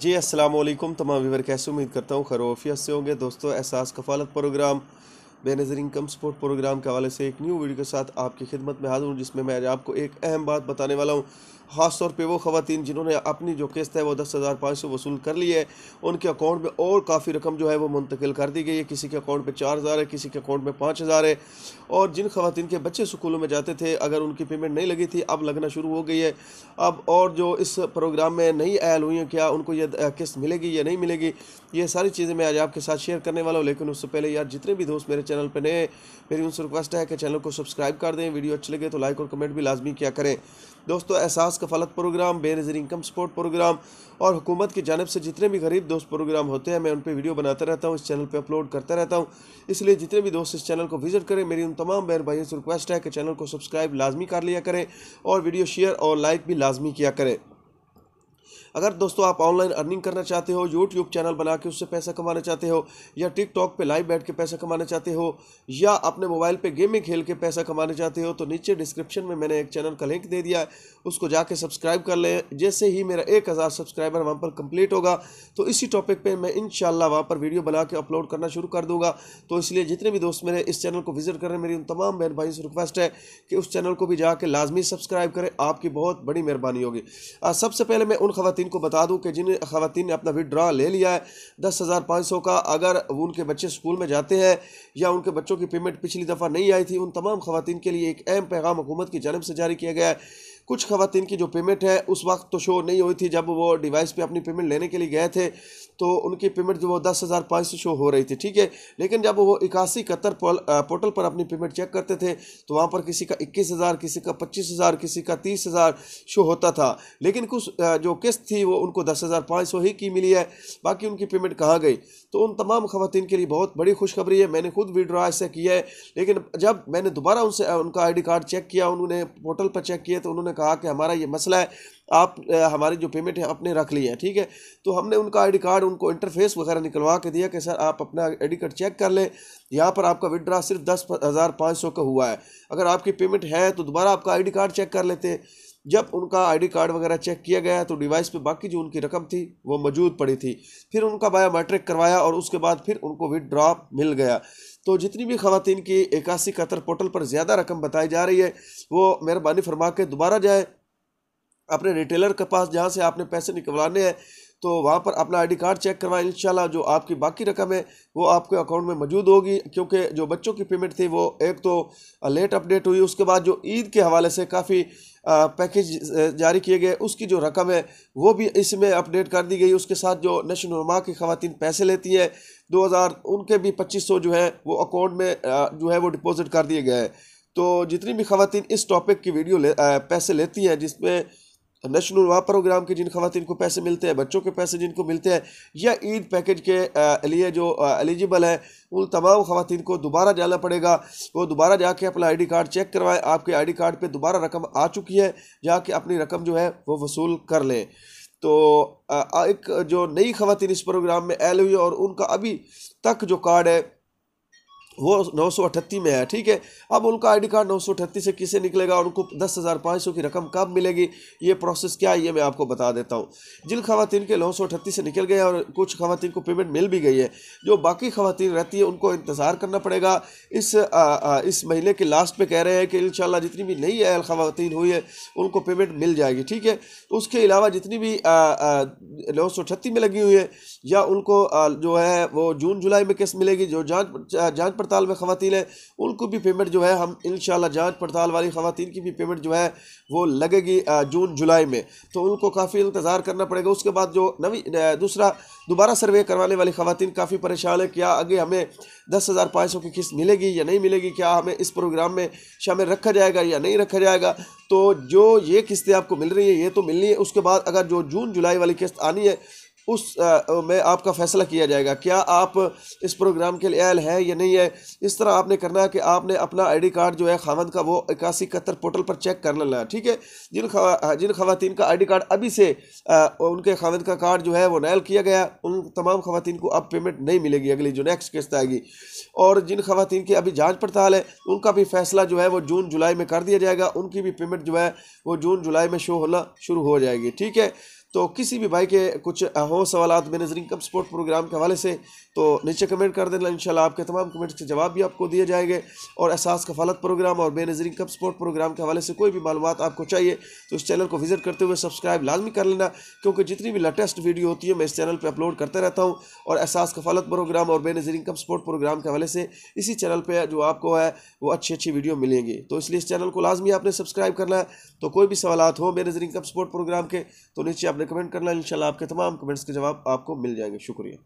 जी अस्सलाम वालेकुम तमाम वीवर कैसे उम्मीद करता हूँ खरोफियत से होंगे दोस्तों Ehsaas Kafalat programme Benazir income support programme के हवाले से एक न्यू वीडियो के साथ आपकी खिदमत में हाजिर हूँ जिसमें मैं आपको एक अहम बात बताने वाला हूँ ख़ास तौर पर वो खातन जिन्होंने अपनी जो किस्त है वो दस हज़ार पाँच सौ वसूल कर ली है उनके अकाउंट में और काफ़ी रकम जो है वो मुंतकिल कर दी गई है किसी के अकाउंट में चार हज़ार है किसी के अकाउंट में पाँच हज़ार है और जिन खातन के बच्चे स्कूलों में जाते थे अगर उनकी पेमेंट नहीं लगी थी अब लगना शुरू हो गई है अब और जो इस प्रोग्राम में नई अहल हुई हैं क्या उनको यह किस्त मिलेगी या नहीं मिलेगी ये सारी चीज़ें मैं आज आपके साथ शेयर करने वाला हूँ लेकिन उससे पहले यार जितने भी दोस्त मेरे चैनल पर नए मेरी उनसे रिक्वेस्ट है कि चैनल को सब्सक्राइब कर दें वीडियो अच्छी लगे तो लाइक और कमेंट भी लाजमी किया करें दोस्तों Ehsaas Kafalat programme Benazir income support programme और हुकूमत की जानब से जितने भी गरीब दोस्त प्रोग्राम होते हैं मैं उन पर वीडियो बनाता रहता हूँ इस चैनल पर अपलोड करता रहता हूँ इसलिए जितने भी दोस्त इस चैनल को विजिट करें मेरी उन तमाम बहन भाइयों से रिक्वेस्ट है कि चैनल को सब्सक्राइब लाजमी कर लिया करें और वीडियो शेयर और लाइक भी लाजमी किया करें अगर दोस्तों आप ऑनलाइन अर्निंग करना चाहते हो यूट्यूब चैनल बना के उससे पैसा कमाना चाहते हो या टिकटॉक पे लाइव बैठ के पैसा कमाना चाहते हो या अपने मोबाइल पे गेमिंग खेल के पैसा कमाना चाहते हो तो नीचे डिस्क्रिप्शन में मैंने एक चैनल का लिंक दे दिया है उसको जाके सब्सक्राइब कर लें जैसे ही मेरा एक हज़ार सब्सक्राइबर वहाँ पर कंप्लीट होगा तो इसी टॉपिक पर मैं इन वहाँ पर वीडियो बना के अपलोड करना शुरू कर दूंगा तो इसलिए जितने भी दोस्त मेरे इस चैनल को विजिट कर रहे हैं मेरी उन तमाम बहन भाई से रिक्वेस्ट है कि उस चैनल को भी जाके लाजमी सब्सक्राइब करें आपकी बहुत बड़ी मेहरबानी होगी सबसे पहले मैं उन खातन को बता दूँ कि जिन खातन ने अपना विड्रा ले लिया है दस हज़ार पाँच सौ का अगर उनके बच्चे स्कूल में जाते हैं या उनके बच्चों की पेमेंट पिछली दफ़ा नहीं आई थी उन तमाम खातन के लिए एक अहम पैगाम हुकूमत की जानब से जारी किया गया है कुछ खातन की जो पेमेंट है उस वक्त तो शो नहीं हुई थी जब वो डिवाइस पे अपनी पेमेंट लेने के लिए गए थे तो उनकी पेमेंट जो वो दस हज़ार पाँच सौ शो हो रही थी ठीक है लेकिन जब वो इक्यासी कतर पोर्टल पर अपनी पेमेंट चेक करते थे तो वहाँ पर किसी का इक्कीस हज़ार किसी का पच्चीस हज़ार किसी का तीस हज़ार शो होता था लेकिन कुछ जो किस्त थी वो उनको दस हज़ार पाँच सौ ही की मिली है बाकी उनकी पेमेंट कहाँ गई तो उन तमाम खातन के लिए बहुत बड़ी खुशखबरी है मैंने खुद विड्रॉ ऐसे किया है लेकिन जब मैंने दोबारा उनसे उनका आई कार्ड चेक किया उन्होंने पोर्टल पर चेक किया तो उन्होंने उन्होंने कहा कि हमारा ये मसला है आप हमारी जो पेमेंट है आपने रख ली है ठीक है तो हमने उनका आईडी कार्ड उनको इंटरफेस वगैरह निकलवा के दिया कि सर आप अपना आई कार्ड चेक कर लें यहाँ पर आपका विदड्रा सिर्फ दस हज़ार पाँच सौ का हुआ है अगर आपकी पेमेंट है तो दोबारा आपका आई कार्ड चेक कर लेते जब उनका आईडी कार्ड वगैरह चेक किया गया तो डिवाइस पर बाकी जो उनकी रकम थी वो मौजूद पड़ी थी फिर उनका बायोमेट्रिक करवाया और उसके बाद फिर उनको विदड्रॉ मिल गया तो जितनी भी खातन की एकासी कतर पोर्टल पर ज़्यादा रकम बताई जा रही है वो मेहरबानी फरमा के दोबारा जाए अपने रिटेलर के पास जहाँ से आपने पैसे निकलवाने हैं तो वहाँ पर अपना आईडी कार्ड चेक करवाएं इंशाल्लाह जो आपकी बाकी रकम है वो आपके अकाउंट में मौजूद होगी क्योंकि जो बच्चों की पेमेंट थी वो एक तो लेट अपडेट हुई उसके बाद जो ईद के हवाले से काफ़ी पैकेज जारी किए गए उसकी जो रकम है वो भी इसमें अपडेट कर दी गई उसके साथ जो नुमा की खातन पैसे लेती हैं दो हज़ार उनके भी पच्चीस सौ जो है वो अकाउंट में जो है वो डिपोज़िट कर दिए गए हैं तो जितनी भी खातन इस टॉपिक की वीडियो ले, पैसे लेती हैं जिसमें नशन वहाँ प्रोग्राम के जिन खातन को पैसे मिलते हैं बच्चों के पैसे जिनको मिलते हैं या ईद पैकेज के लिए जो एलिजिबल है उन तमाम खातन को दोबारा जाना पड़ेगा वो दोबारा जाके अपना आईडी कार्ड चेक करवाएं आपके आईडी कार्ड पे दोबारा रकम आ चुकी है जाके अपनी रकम जो है वो वसूल कर लें तो एक जो नई खातन इस प्रोग्राम में एल हुई और उनका अभी तक जो कार्ड है वो नौ सौ अठत्ती में है ठीक है अब उनका आईडी कार्ड नौ सौ अठत्तीस से किसे निकलेगा उनको दस हज़ार पाँच सौ की रकम कब मिलेगी ये प्रोसेस क्या है ये मैं आपको बता देता हूँ जिन खातन के नौ सौ अठत्तीस से निकल गए और कुछ खातन को पेमेंट मिल भी गई है जो बाकी खातन रहती है उनको इंतज़ार करना पड़ेगा इस आ, आ, इस महीने के लास्ट में कह रहे हैं कि इन जितनी भी नई अहल खातन हुई है उनको पेमेंट मिल जाएगी ठीक है तो उसके अलावा जितनी भी नौ सौ अठत्ती में लगी हुई है या उनको जो है वो जून जुलाई में किस्त मिलेगी जो जाँच जाँच पड़ताल में ख़वान है उनको भी पेमेंट जो है हम इन जांच पड़ताल वाली खातन की भी पेमेंट जो है वो लगेगी जून जुलाई में तो उनको काफ़ी इंतज़ार करना पड़ेगा उसके बाद जो नवी दूसरा दोबारा सर्वे करवाने वाली खातन काफ़ी परेशान है क्या आगे हमें दस हज़ार पाँच सौ की किस्त मिलेगी या नहीं मिलेगी क्या हमें इस प्रोग्राम में शामिल रखा जाएगा या नहीं रखा जाएगा तो जो ये किस्तें आपको मिल रही है ये तो मिलनी है उसके बाद अगर जो जून जुलाई वाली किस्त आनी है उस में आपका फैसला किया जाएगा क्या आप इस प्रोग्राम के लिए अहल है या नहीं है इस तरह आपने करना है कि आपने अपना आईडी कार्ड जो है खामद का वो इक्यासी इकहत्तर पोर्टल पर चेक कर लेना है ठीक है जिन खवा जिन खातन का आईडी कार्ड अभी से आ, उनके खामद का कार्ड जो है वो नायल किया गया उन तमाम खातन को अब पेमेंट नहीं मिलेगी अगली जो नेक्स्ट किस्त आएगी और जिन खातन की अभी जाँच पड़ताल है उनका भी फैसला जो है वो जून जुलाई में कर दिया जाएगा उनकी भी पेमेंट जो है वो जून जुलाई में शो होना शुरू हो जाएगी ठीक है तो किसी भी भाई के कुछ हो सवाल मैनेजरिंग नज़र इनकम सपोर्ट प्रोग्राम के हवाले से तो नीचे कमेंट कर देना इंशाल्लाह आपके तमाम कमेंट्स के जवाब भी आपको दिए जाएंगे और एहसास कफालत प्रोग्राम और बे नज़र इनकम सपोर्ट प्रोग्राम के हवाले से कोई भी मालूम आपको चाहिए तो इस चैनल को विजिट करते हुए सब्सक्राइब लाजमी कर लेना क्योंकि जितनी भी लेटेस्ट वीडियो होती है मैं इस चैनल पर अपलोड करते रहता हूँ और एहसास कफालत प्रोग्राम और बे नज़र इनकम सपोर्ट प्रोग्राम के हवाले से इसी चैनल पर जो आपको है वो अच्छी अच्छी वीडियो मिलेंगी तो इसलिए इस चैनल को लाजमी आपने सब्सक्राइब करना है तो कोई भी सवाल हो बे नज़र इनकम सपोर्ट प्रोग्राम के तो नीचे आपने में कमेंट करना इंशाल्लाह आपके तमाम कमेंट्स के जवाब आपको मिल जाएंगे शुक्रिया